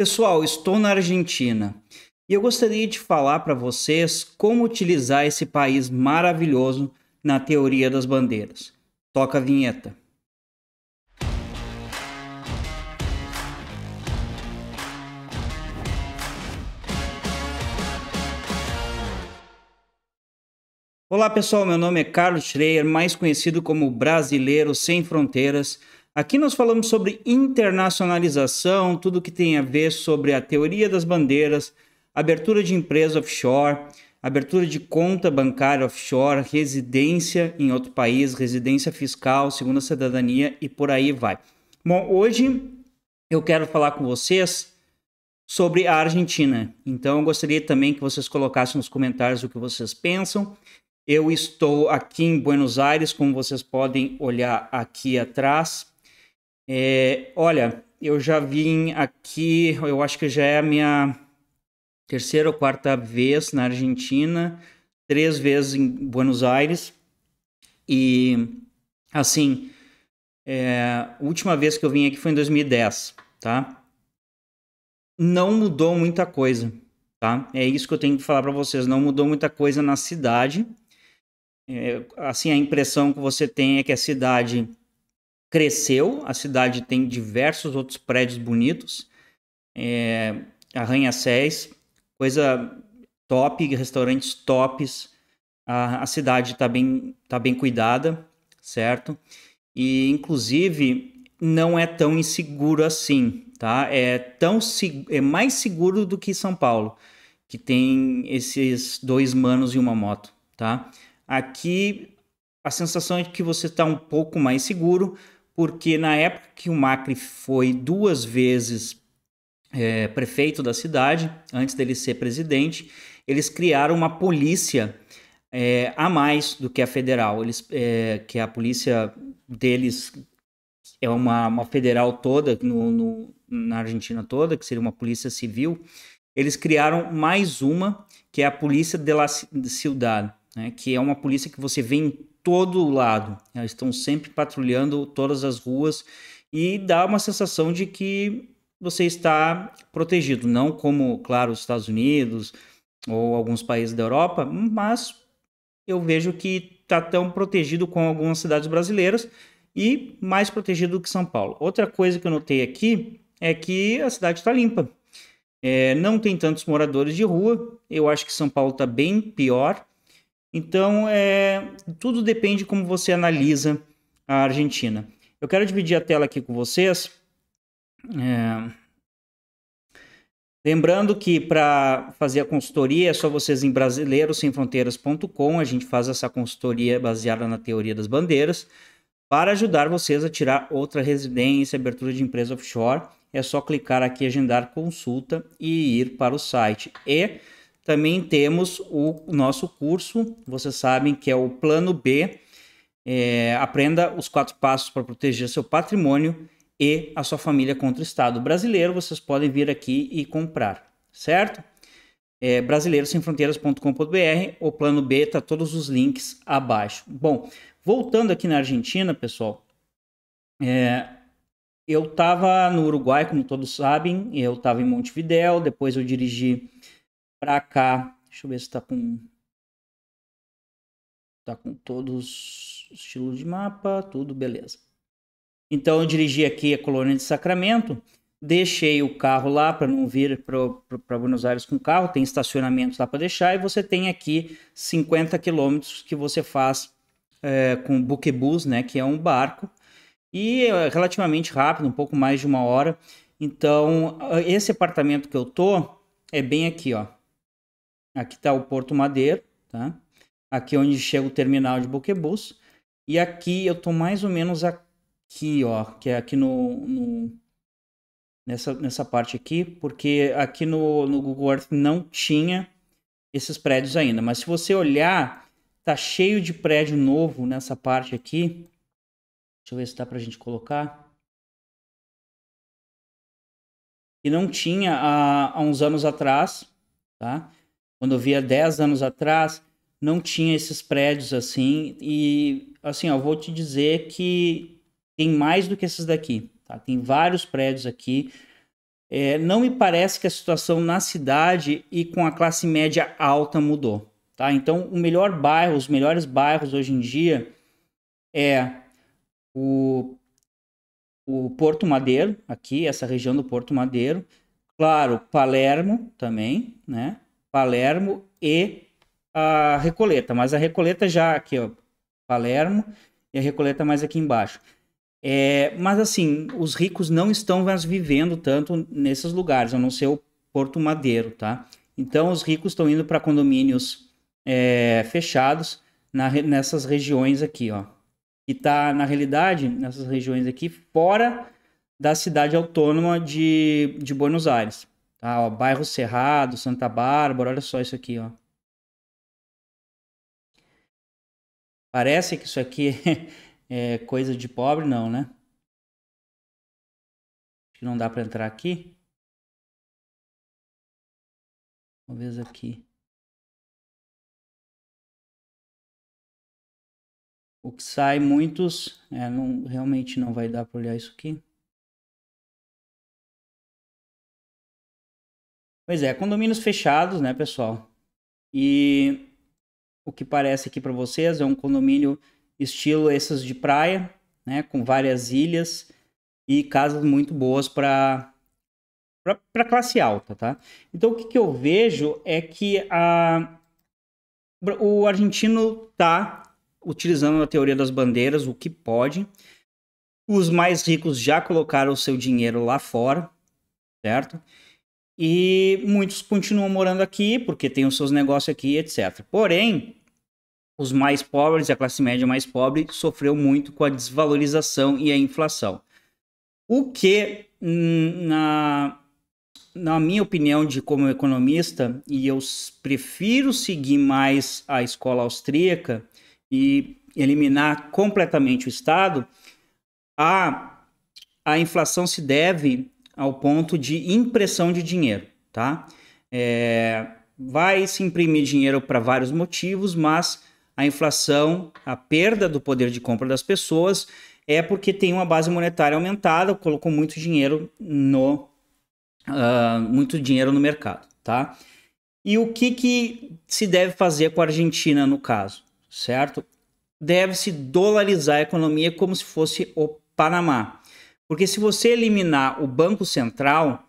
Pessoal, estou na Argentina e eu gostaria de falar para vocês como utilizar esse país maravilhoso na teoria das bandeiras. Toca a vinheta. Olá pessoal, meu nome é Carlos Schreier, mais conhecido como Brasileiro Sem Fronteiras. Aqui nós falamos sobre internacionalização, tudo que tem a ver sobre a teoria das bandeiras, abertura de empresa offshore, abertura de conta bancária offshore, residência em outro país, residência fiscal, segunda cidadania e por aí vai. Bom, hoje eu quero falar com vocês sobre a Argentina. Então eu gostaria também que vocês colocassem nos comentários o que vocês pensam. Eu estou aqui em Buenos Aires, como vocês podem olhar aqui atrás. É, olha, eu já vim aqui, eu acho que já é a minha terceira ou quarta vez na Argentina, três vezes em Buenos Aires. E, assim, é, a última vez que eu vim aqui foi em 2010, tá? Não mudou muita coisa, tá? É isso que eu tenho que falar para vocês. Não mudou muita coisa na cidade. É, assim, a impressão que você tem é que a cidade cresceu, a cidade tem diversos outros prédios bonitos, é, arranha-céus, coisa top, restaurantes tops, a, a cidade está bem, tá bem cuidada, certo? E, inclusive, não é tão inseguro assim, tá? É, tão, é mais seguro do que São Paulo, que tem esses dois manos e uma moto, tá? Aqui a sensação é de que você está um pouco mais seguro, porque na época que o Macri foi duas vezes é, prefeito da cidade, antes dele ser presidente, eles criaram uma polícia é, a mais do que a federal. Eles, é, que a polícia deles é uma, uma federal toda, no, no, na Argentina toda, que seria uma polícia civil. Eles criaram mais uma, que é a Polícia de la Ciudad, né, que é uma polícia que você vê em todo lado. Elas estão sempre patrulhando todas as ruas e dá uma sensação de que você está protegido, não como, claro, os Estados Unidos ou alguns países da Europa, mas eu vejo que está tão protegido com algumas cidades brasileiras e mais protegido do que São Paulo. Outra coisa que eu notei aqui é que a cidade está limpa. É, não tem tantos moradores de rua. Eu acho que São Paulo está bem pior. Então, é, tudo depende de como você analisa a Argentina. Eu quero dividir a tela aqui com vocês. É... Lembrando que para fazer a consultoria é só vocês em brasileirosemfronteiras.com. A gente faz essa consultoria baseada na teoria das bandeiras para ajudar vocês a tirar outra residência, abertura de empresa offshore. É só clicar aqui agendar consulta e ir para o site. E também temos o nosso curso, vocês sabem que é o Plano B. É, aprenda os quatro passos para proteger seu patrimônio e a sua família contra o Estado brasileiro. Vocês podem vir aqui e comprar, certo? É, o plano B, tá todos os links abaixo. Bom, voltando aqui na Argentina, pessoal, é, eu estava no Uruguai, como todos sabem, eu estava em Montevidéu, depois eu dirigi para cá. Deixa eu ver se tá com tá com todos os estilos de mapa, tudo beleza. Então eu dirigi aqui a colônia de Sacramento, deixei o carro lá para não vir para Buenos Aires com carro, tem estacionamentos lá para deixar e você tem aqui 50 quilômetros que você faz é, com buquebus, né, que é um barco e é relativamente rápido, um pouco mais de uma hora. Então esse apartamento que eu tô é bem aqui, ó. Aqui está o Porto Madeiro, tá? Aqui é onde chega o terminal de buquebus E aqui eu tô mais ou menos aqui, ó, que é aqui no, no nessa, nessa parte aqui, porque aqui no, no Google Earth não tinha esses prédios ainda. Mas se você olhar, tá cheio de prédio novo nessa parte aqui. Deixa eu ver se dá pra gente colocar. E não tinha há, há uns anos atrás, tá? Quando eu via 10 anos atrás, não tinha esses prédios assim. E, assim, ó, vou te dizer que tem mais do que esses daqui. Tá? Tem vários prédios aqui. É, não me parece que a situação na cidade e com a classe média alta mudou. Tá? Então, o melhor bairro, os melhores bairros hoje em dia é o, o Porto Madeiro, aqui, essa região do Porto Madeiro. Claro, Palermo também, né? Palermo e a Recoleta. Mas a Recoleta já aqui, ó, Palermo e a Recoleta mais aqui embaixo. É, mas assim, os ricos não estão mais vivendo tanto nesses lugares, a não ser o Porto Madeiro, tá? Então os ricos estão indo para condomínios é, fechados na, nessas regiões aqui, ó. E tá, na realidade, nessas regiões aqui, fora da cidade autônoma de, de Buenos Aires. Tá, ó, bairro Cerrado, Santa Bárbara, olha só isso aqui, ó. Parece que isso aqui é coisa de pobre, não, né? Acho que não dá para entrar aqui. Talvez aqui. O que sai muitos, é, não, realmente não vai dar para olhar isso aqui. Pois é, condomínios fechados, né, pessoal? E o que parece aqui para vocês é um condomínio estilo esses de praia, né, com várias ilhas e casas muito boas para para classe alta, tá? Então o que, que eu vejo é que a, o argentino tá utilizando a teoria das bandeiras, o que pode. Os mais ricos já colocaram o seu dinheiro lá fora, certo? e muitos continuam morando aqui porque tem os seus negócios aqui, etc. Porém, os mais pobres, a classe média mais pobre, sofreu muito com a desvalorização e a inflação. O que, hum, na, na minha opinião de como economista, e eu prefiro seguir mais a escola austríaca e eliminar completamente o Estado, a, a inflação se deve ao ponto de impressão de dinheiro, tá? É, vai se imprimir dinheiro para vários motivos, mas a inflação, a perda do poder de compra das pessoas é porque tem uma base monetária aumentada, colocou muito dinheiro no uh, muito dinheiro no mercado, tá? E o que, que se deve fazer com a Argentina no caso, certo? Deve-se dolarizar a economia como se fosse o Panamá. Porque se você eliminar o Banco Central,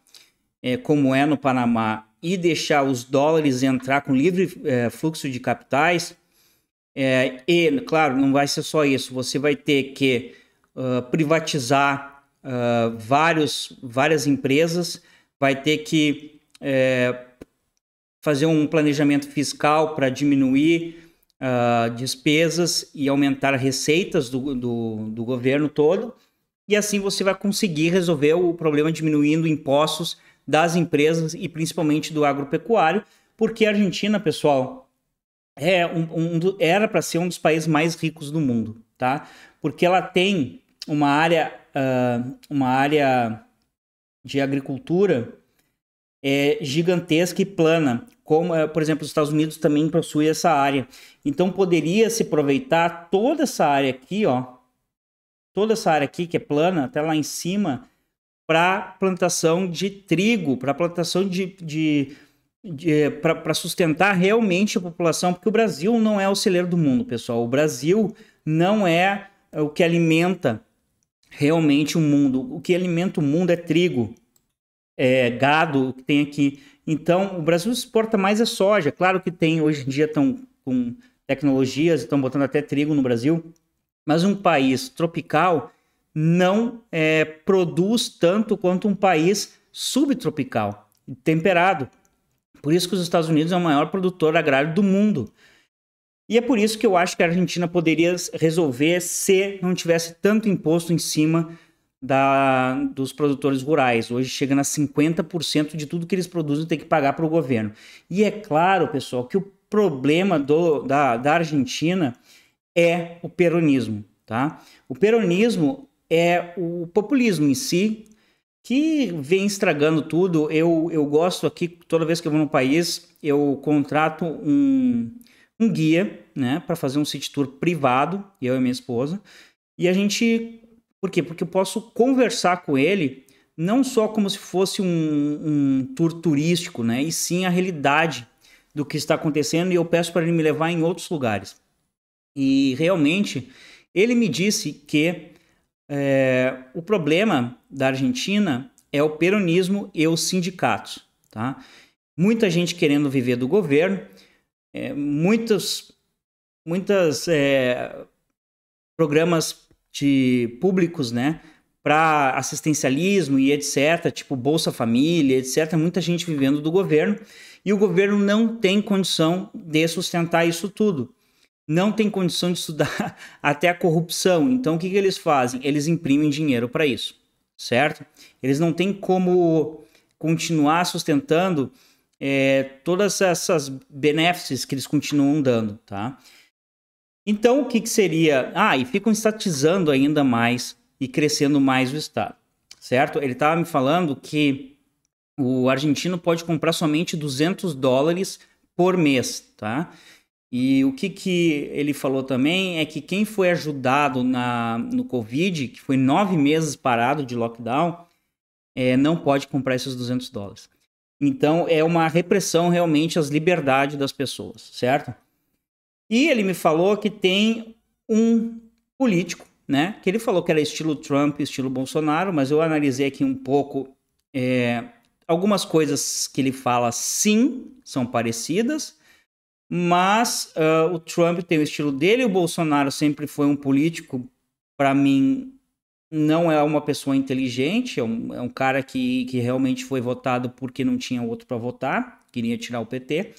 é, como é no Panamá, e deixar os dólares entrar com livre é, fluxo de capitais, é, e, claro, não vai ser só isso, você vai ter que uh, privatizar uh, vários, várias empresas, vai ter que é, fazer um planejamento fiscal para diminuir ah, despesas e aumentar receitas do, do, do governo todo e assim você vai conseguir resolver o problema diminuindo impostos das empresas e principalmente do agropecuário, porque a Argentina, pessoal, é um, um, era para ser um dos países mais ricos do mundo, tá? Porque ela tem uma área, uh, uma área de agricultura é, gigantesca e plana, como, eh, por exemplo, os Estados Unidos também possuem essa área. Então poderia se aproveitar toda essa área aqui, ó, toda essa área aqui, que é plana, até lá em cima, para plantação de trigo, para plantação de. de, de eh, para sustentar realmente a população, porque o Brasil não é o celeiro do mundo, pessoal. O Brasil não é eh, o que alimenta realmente o mundo. O que alimenta o mundo é trigo, é gado que tem aqui. Então, o Brasil exporta mais é soja. Claro que tem, hoje em dia estão com tecnologias, estão botando até trigo no Brasil, mas um país tropical não é, produz tanto quanto um país subtropical, temperado. Por isso que os Estados Unidos é o maior produtor agrário do mundo. E é por isso que eu acho que a Argentina poderia resolver se não tivesse tanto imposto em cima da, dos produtores rurais. Hoje chega a 50% de tudo que eles produzem tem que pagar para o governo. E é claro, pessoal, que o problema do, da, da Argentina é o peronismo. Tá? O peronismo é o populismo em si, que vem estragando tudo. Eu, eu gosto aqui, toda vez que eu vou no país, eu contrato um, um guia né, para fazer um city tour privado, eu e minha esposa. E a gente. Por quê? Porque eu posso conversar com ele não só como se fosse um, um tour turístico, né? E sim a realidade do que está acontecendo e eu peço para ele me levar em outros lugares. E realmente ele me disse que é, o problema da Argentina é o peronismo e os sindicatos. Tá? Muita gente querendo viver do governo, é, muitos muitas, é, programas de públicos né, para assistencialismo e etc., tipo Bolsa Família, etc., muita gente vivendo do governo, e o governo não tem condição de sustentar isso tudo não tem condição de estudar até a corrupção. Então, o que, que eles fazem? Eles imprimem dinheiro para isso, certo? Eles não têm como continuar sustentando é, todas essas benefícios que eles continuam dando, tá? Então, o que, que seria? Ah, e ficam estatizando ainda mais e crescendo mais o Estado, certo? Ele estava me falando que o argentino pode comprar somente 200 dólares por mês, tá? E o que, que ele falou também é que quem foi ajudado na, no Covid, que foi nove meses parado de lockdown, é, não pode comprar esses 200 dólares. Então é uma repressão realmente às liberdades das pessoas, certo? E ele me falou que tem um político, né? Que ele falou que era estilo Trump, estilo Bolsonaro, mas eu analisei aqui um pouco. É, algumas coisas que ele fala sim são parecidas, mas uh, o Trump tem o estilo dele, o Bolsonaro sempre foi um político, para mim, não é uma pessoa inteligente, é um, é um, cara que, que realmente foi votado porque não tinha outro para votar, queria tirar o PT.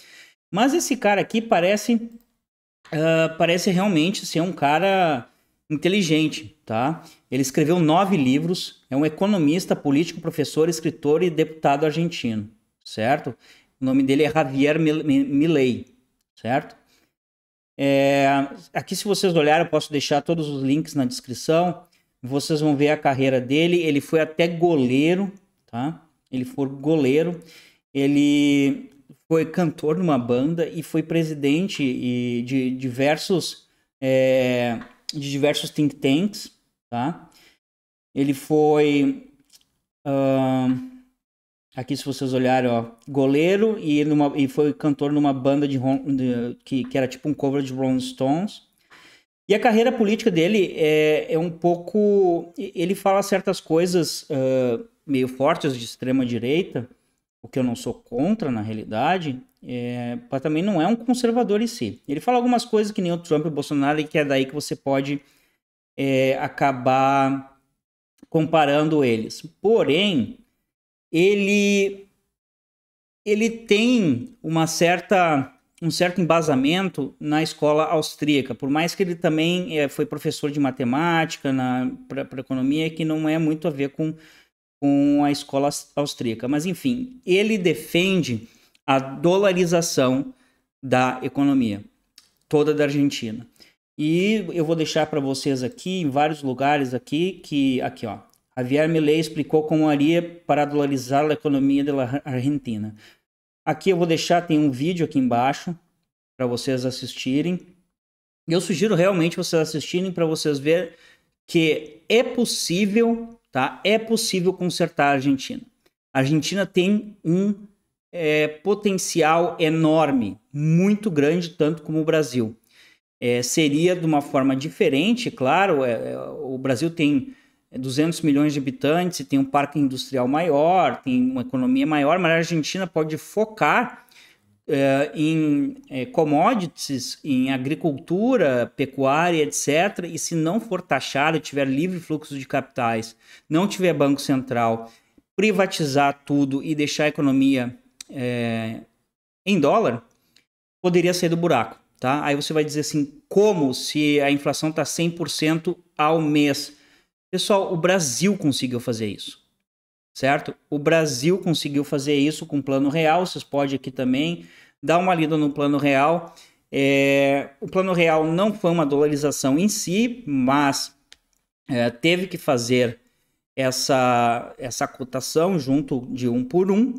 Mas esse cara aqui parece, uh, parece realmente ser um cara inteligente, tá? Ele escreveu nove livros, é um economista, político, professor, escritor e deputado argentino, certo? O nome dele é Javier Milei, certo? É, aqui, se vocês olharem, eu posso deixar todos os links na descrição. Vocês vão ver a carreira dele. Ele foi até goleiro, tá? Ele foi goleiro. Ele foi cantor numa banda e foi presidente de diversos é, de diversos think tanks, tá? Ele foi uh, Aqui, se vocês olharem, ó, goleiro e, numa, e foi cantor numa banda de, de que, que, era tipo um cover de Rolling Stones. E a carreira política dele é, é um pouco. Ele fala certas coisas uh, meio fortes de extrema direita, o que eu não sou contra na realidade, é, mas também não é um conservador em si. Ele fala algumas coisas que nem o Trump e o Bolsonaro, e que é daí que você pode é, acabar comparando eles. Porém, ele ele tem uma certa um certo embasamento na escola austríaca, por mais que ele também é, foi professor de matemática para economia, que não é muito a ver com, com a escola austríaca. Mas, enfim, ele defende a dolarização da economia toda da Argentina. E eu vou deixar para vocês aqui, em vários lugares aqui, que aqui ó, Javier Milei explicou como haria para dolarizar a economia da Argentina. Aqui eu vou deixar, tem um vídeo aqui embaixo para vocês assistirem. Eu sugiro realmente vocês assistirem para vocês ver que é possível, tá? É possível consertar a Argentina. A Argentina tem um é, potencial enorme, muito grande, tanto como o Brasil. É, seria de uma forma diferente, claro. É, é o Brasil tem 200 é milhões de habitantes, tem um parque industrial maior, tem uma economia maior, mas a Argentina pode focar é, em é, commodities, em agricultura, pecuária, etc. E se não for taxado, tiver livre fluxo de capitais, não tiver banco central, privatizar tudo e deixar a economia é, em dólar, poderia sair do buraco. Tá? Aí você vai dizer assim, como se a inflação está 100% ao mês? Pessoal, o Brasil conseguiu fazer isso, certo? O Brasil conseguiu fazer isso com o plano real. Vocês podem aqui também dar uma lida no plano real. É, o plano real não foi uma dolarização em si, mas é, teve que fazer essa, essa cotação junto de um por um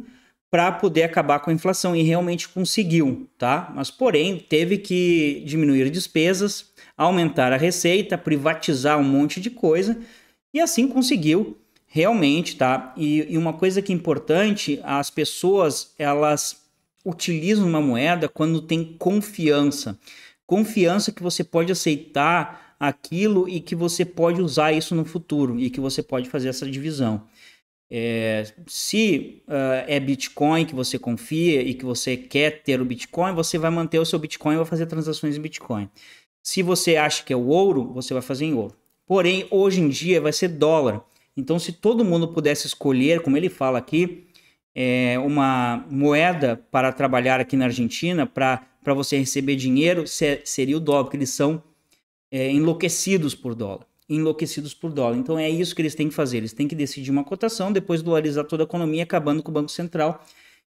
para poder acabar com a inflação e realmente conseguiu, tá? Mas porém teve que diminuir despesas, aumentar a receita, privatizar um monte de coisa e assim conseguiu realmente, tá? E, e uma coisa que é importante, as pessoas elas utilizam uma moeda quando tem confiança. Confiança que você pode aceitar aquilo e que você pode usar isso no futuro e que você pode fazer essa divisão. É, se uh, é Bitcoin que você confia e que você quer ter o Bitcoin, você vai manter o seu Bitcoin e vai fazer transações em Bitcoin. Se você acha que é o ouro, você vai fazer em ouro. Porém, hoje em dia vai ser dólar. Então, se todo mundo pudesse escolher, como ele fala aqui, é, uma moeda para trabalhar aqui na Argentina, para você receber dinheiro, seria o dólar, porque eles são é, enlouquecidos por dólar. Enlouquecidos por dólar. Então é isso que eles têm que fazer. Eles têm que decidir uma cotação, depois dolarizar toda a economia, acabando com o Banco Central.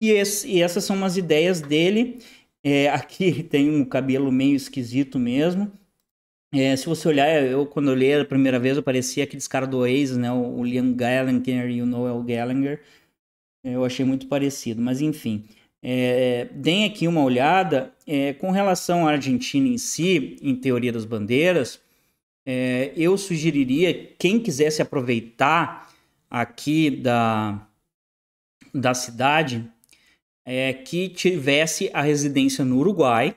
E, esse, e essas são umas ideias dele. É, aqui tem um cabelo meio esquisito mesmo. É, se você olhar, eu quando eu li a primeira vez, eu parecia aqueles caras do Oasis, né? O, Liam Gallagher e é o Noel Gallagher. Eu achei muito parecido, mas enfim. É, é, deem aqui uma olhada é, com relação à Argentina em si, em teoria das bandeiras. É, eu sugeriria quem quisesse aproveitar aqui da, da cidade é, que tivesse a residência no Uruguai,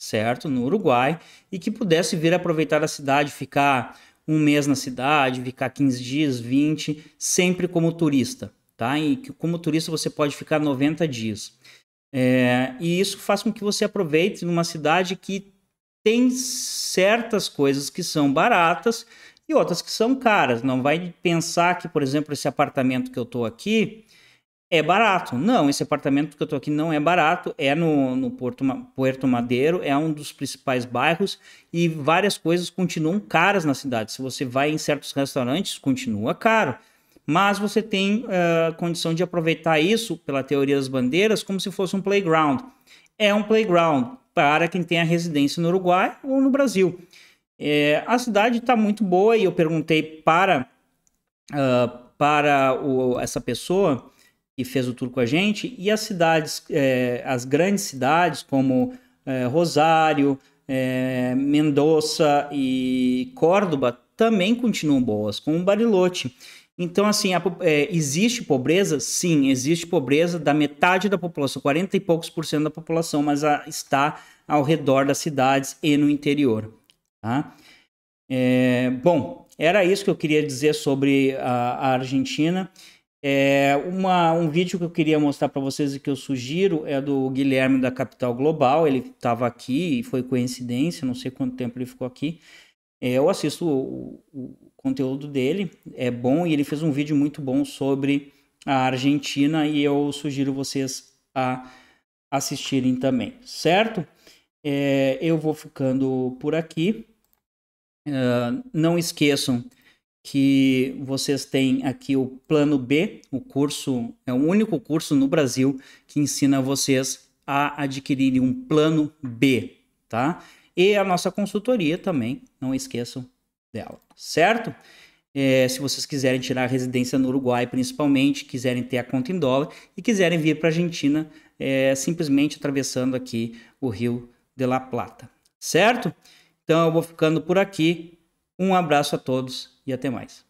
certo? No Uruguai, e que pudesse vir aproveitar a cidade, ficar um mês na cidade, ficar 15 dias, 20, sempre como turista, tá? E como turista você pode ficar 90 dias. É, e isso faz com que você aproveite numa cidade que tem certas coisas que são baratas e outras que são caras. Não vai pensar que, por exemplo, esse apartamento que eu estou aqui, é barato. Não, esse apartamento que eu tô aqui não é barato, é no, no Porto, Puerto Madeiro, é um dos principais bairros e várias coisas continuam caras na cidade. Se você vai em certos restaurantes, continua caro. Mas você tem uh, condição de aproveitar isso, pela teoria das bandeiras, como se fosse um playground. É um playground para quem tem a residência no Uruguai ou no Brasil. É, a cidade está muito boa e eu perguntei para, uh, para o, essa pessoa que fez o tour com a gente, e as cidades, é, as grandes cidades como é, Rosário, é, Mendoza e Córdoba também continuam boas, como Bariloche. Então, assim, a, é, existe pobreza? Sim, existe pobreza da metade da população, 40 e poucos por cento da população, mas a, está ao redor das cidades e no interior. Tá? É, bom, era isso que eu queria dizer sobre a, a Argentina. É uma, um vídeo que eu queria mostrar para vocês e que eu sugiro é do Guilherme da Capital Global. Ele estava aqui e foi coincidência, não sei quanto tempo ele ficou aqui. É, eu assisto o, o, conteúdo dele, é bom e ele fez um vídeo muito bom sobre a Argentina e eu sugiro vocês a assistirem também, certo? É, eu vou ficando por aqui. Uh, não esqueçam que vocês têm aqui o Plano B, o curso, é o único curso no Brasil que ensina vocês a adquirirem um plano B, tá? E a nossa consultoria também, não esqueçam dela, certo? É, se vocês quiserem tirar residência no Uruguai, principalmente, quiserem ter a conta em dólar e quiserem vir para a Argentina, é, simplesmente atravessando aqui o Rio de la Plata, certo? Então eu vou ficando por aqui. Um abraço a todos e até mais.